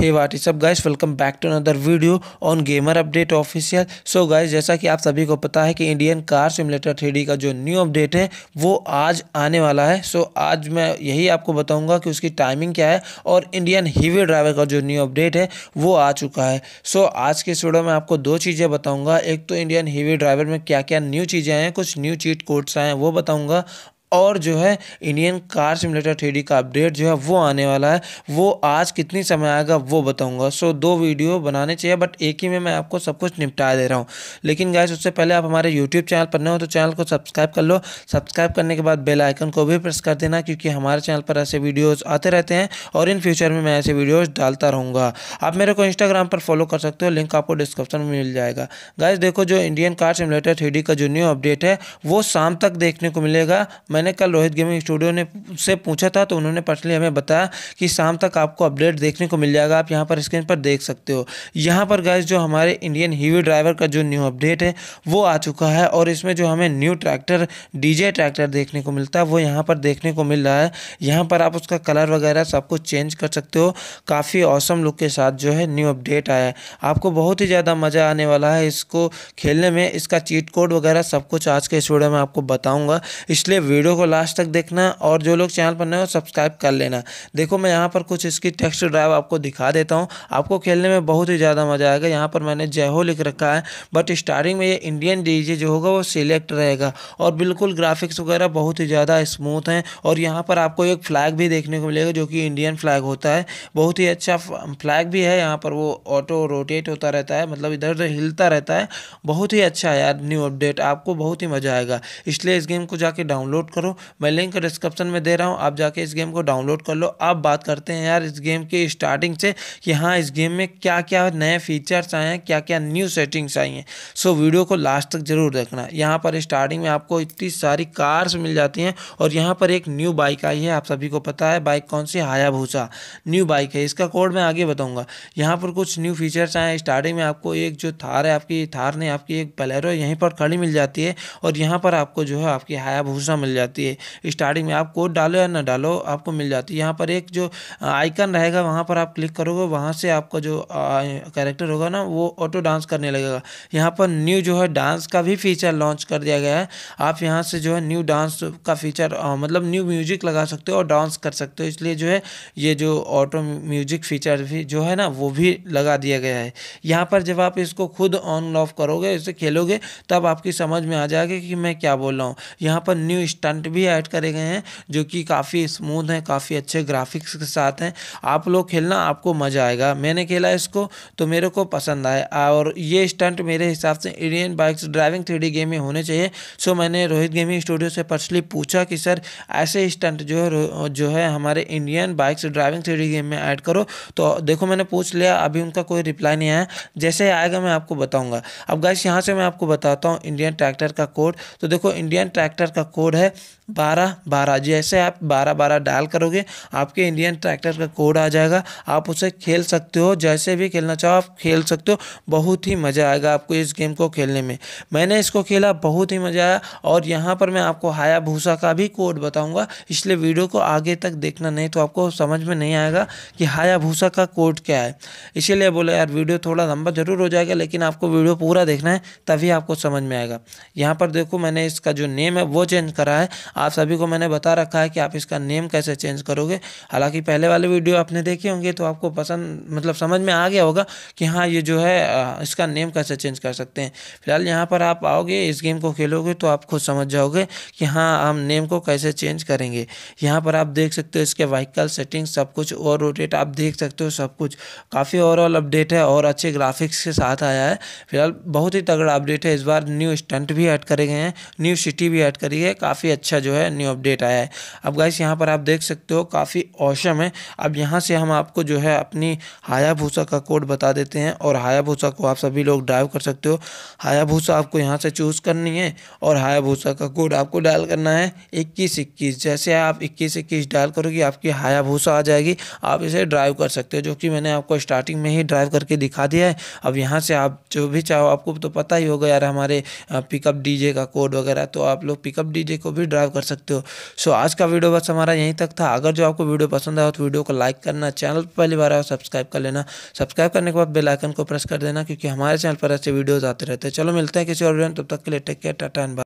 hey what is up guys welcome back to another video on gamer update official so guys जैसा कि आप सभी को पता है कि इंडियन कार सिमुलेटर थ्री का जो न्यू अपडेट है वो आज आने वाला है सो so, आज मैं यही आपको बताऊंगा कि उसकी टाइमिंग क्या है और इंडियन हीवी ड्राइवर का जो न्यू अपडेट है वो आ चुका है सो so, आज के वीडियो में आपको दो चीज़ें बताऊँगा एक तो इंडियन हीवी ड्राइवर में क्या क्या न्यू चीज़ें हैं कुछ न्यू चीट कोड्स आए हैं वो बताऊँगा और जो है इंडियन कार सिमुलेटर थ्री का अपडेट जो है वो आने वाला है वो आज कितनी समय आएगा वो बताऊंगा सो दो वीडियो बनाने चाहिए बट एक ही में मैं आपको सब कुछ निपटा दे रहा हूँ लेकिन गाइस उससे पहले आप हमारे यूट्यूब चैनल पर न हो तो चैनल को सब्सक्राइब कर लो सब्सक्राइब करने के बाद बेल आइकन को भी प्रेस कर देना क्योंकि हमारे चैनल पर ऐसे वीडियोज़ आते रहते हैं और इन फ्यूचर में मैं ऐसे वीडियोज़ डालता रहूँगा आप मेरे को इंस्टाग्राम पर फॉलो कर सकते हो लिंक आपको डिस्क्रिप्शन में मिल जाएगा गाइज देखो जो इंडियन कार सिमलेटर थ्री का जो न्यू अपडेट है वो शाम तक देखने को मिलेगा मैं मैंने कल रोहित गेमिंग स्टूडियो ने से पूछा था तो उन्होंने पर्सनली हमें बताया कि शाम तक आपको अपडेट देखने को मिल जाएगा आप यहाँ पर स्क्रीन पर देख सकते हो यहाँ पर गैस जो हमारे इंडियन हीवी ड्राइवर का जो न्यू अपडेट है वो आ चुका है और इसमें जो हमें न्यू ट्रैक्टर डीजे ट्रैक्टर देखने को मिलता है वो यहाँ पर देखने को मिल रहा है यहाँ पर आप उसका कलर वगैरह सब कुछ चेंज कर सकते हो काफ़ी औसम लुक के साथ जो है न्यू अपडेट आया है आपको बहुत ही ज़्यादा मज़ा आने वाला है इसको खेलने में इसका चीट कोड वगैरह सब कुछ आज के इस वीडियो में आपको बताऊँगा इसलिए वीडियो वीडियो को लास्ट तक देखना और जो लोग चैनल पर नए हो सब्सक्राइब कर लेना देखो मैं यहाँ पर कुछ इसकी टेक्स्ट ड्राइव आपको दिखा देता हूँ आपको खेलने में बहुत ही ज़्यादा मज़ा आएगा यहाँ पर मैंने जय हो लिख रखा है बट स्टार्टिंग में ये इंडियन डीजे जो होगा वो सिलेक्ट रहेगा और बिल्कुल ग्राफिक्स वगैरह बहुत ही ज़्यादा स्मूथ हैं और यहाँ पर आपको एक फ्लैग भी देखने को मिलेगा जो कि इंडियन फ्लैग होता है बहुत ही अच्छा फ्लैग भी है यहाँ पर वो ऑटो रोटेट होता रहता है मतलब इधर उधर हिलता रहता है बहुत ही अच्छा है यार न्यू अपडेट आपको बहुत ही मज़ा आएगा इसलिए इस गेम को जाके डाउनलोड कर करो मैं लिंक डिस्क्रिप्शन में दे रहा हूँ आप जाके इस गेम को डाउनलोड कर लो अब बात करते हैं यार इस गेम की स्टार्टिंग से कि हाँ इस गेम में क्या क्या नए फीचर्स आए हैं क्या क्या न्यू सेटिंग्स आई हैं सो वीडियो को लास्ट तक ज़रूर देखना यहाँ पर स्टार्टिंग में आपको इतनी सारी कार्स मिल जाती हैं और यहाँ पर एक न्यू बाइक आई है आप सभी को पता है बाइक कौन सी हायाभूसा न्यू बाइक है इसका कोड मैं आगे बताऊँगा यहाँ पर कुछ न्यू फीचर्स आए हैं स्टार्टिंग में आपको एक जो थार है आपकी थार नहीं आपकी एक पलेरो यहीं पर खड़ी मिल जाती है और यहाँ पर आपको जो है आपकी हायाभूसा मिल जाती है जाती है स्टार्टिंग में आप कोड डालो या ना डालो आपको मिल जाती है यहाँ पर एक जो आइकन रहेगा वहाँ पर आप क्लिक करोगे वहाँ से आपका जो कैरेक्टर होगा ना वो ऑटो डांस करने लगेगा यहाँ पर न्यू जो है डांस का भी फीचर लॉन्च कर दिया गया है आप यहाँ से जो है न्यू डांस का फीचर मतलब न्यू म्यूजिक लगा सकते हो और डांस कर सकते हो इसलिए जो है ये जो ऑटो म्यूजिक फीचर भी जो है ना वो भी लगा दिया गया है यहाँ पर जब आप इसको खुद ऑन ऑफ करोगे इसे खेलोगे तब आपकी समझ में आ जाएगा कि मैं क्या बोल रहा हूँ यहाँ पर न्यू स्टार कंट भी ऐड करे गए हैं जो कि काफ़ी स्मूथ हैं काफ़ी अच्छे ग्राफिक्स के साथ हैं आप लोग खेलना आपको मज़ा आएगा मैंने खेला इसको तो मेरे को पसंद आया और ये स्टंट मेरे हिसाब से Indian bikes driving three game में होने चाहिए सो मैंने रोहित गेमिंग स्टूडियो से पर्सनली पूछा कि सर ऐसे स्टंट जो है जो है हमारे Indian bikes driving three game में ऐड करो तो देखो मैंने पूछ लिया अभी उनका कोई रिप्लाई नहीं आया जैसे आएगा मैं आपको बताऊंगा अब गैस यहाँ से मैं आपको बताता हूँ इंडियन ट्रैक्टर का कोड तो देखो इंडियन ट्रैक्टर का कोड है बारह बारह जैसे आप बारह बारह डायल करोगे आपके इंडियन ट्रैक्टर का कोड आ जाएगा आप उसे खेल सकते हो जैसे भी खेलना चाहो आप खेल सकते हो बहुत ही मज़ा आएगा आपको इस गेम को खेलने में मैंने इसको खेला बहुत ही मज़ा आया और यहाँ पर मैं आपको हाया भूसा का भी कोड बताऊँगा इसलिए वीडियो को आगे तक देखना नहीं तो आपको समझ में नहीं आएगा कि हाया भूसा का कोड क्या है इसीलिए बोले यार वीडियो थोड़ा लंबा ज़रूर हो जाएगा लेकिन आपको वीडियो पूरा देखना है तभी आपको समझ में आएगा यहाँ पर देखो मैंने इसका जो नेम है वो चेंज करा है आप सभी को मैंने बता रखा है कि आप इसका नेम कैसे चेंज करोगे हालांकि पहले वाले वीडियो आपने देखे होंगे तो आपको पसंद मतलब समझ में आ गया होगा कि हाँ ये जो है इसका नेम कैसे चेंज कर सकते हैं फिलहाल यहाँ पर आप आओगे इस गेम को खेलोगे तो आप खुद समझ जाओगे कि हाँ हम नेम को कैसे चेंज करेंगे यहाँ पर आप देख सकते हो इसके व्हीकल सेटिंग सब कुछ और रोटेट आप देख सकते हो सब कुछ काफ़ी ओवरऑल अपडेट है और अच्छे ग्राफिक्स के साथ आया है फिलहाल बहुत ही तगड़ा अपडेट है इस बार न्यू स्टंट भी ऐड करे गए हैं न्यू सिटी भी ऐड करी है काफ़ी अच्छा जो है न्यू अपडेट आया है अब गाइस यहाँ पर आप देख सकते हो काफ़ी औशम है अब यहाँ से हम आपको जो है अपनी हायाभूसा का कोड बता देते हैं और हायाभूसा को आप सभी लोग ड्राइव कर सकते हो हायाभूसा आपको यहाँ से चूज़ करनी है और हायाभूसा का कोड आपको डायल करना है इक्कीस इक्कीस जैसे आप इक्कीस इक्कीस डायल करोगे आपकी हायाभूसा आ जाएगी आप इसे ड्राइव कर सकते हो जो कि मैंने आपको स्टार्टिंग में ही ड्राइव करके दिखा दिया है अब यहाँ से आप जो भी चाहो आपको तो पता ही होगा यार हमारे पिकअप डीजे का कोड वगैरह तो आप लोग पिकअप डीजे को भी ड्राइव कर सकते हो सो आज का वीडियो बस हमारा यहीं तक था अगर जो आपको वीडियो पसंद आया तो वीडियो को लाइक करना चैनल पर पहली बार आओ सब्सक्राइब कर लेना सब्सक्राइब करने के बाद बेलाइकन को प्रेस कर देना क्योंकि हमारे चैनल पर ऐसे वीडियोज़ आते रहते हैं चलो मिलते हैं किसी और वीडियो में तब तक के लिए टेक केयर टाटा एंड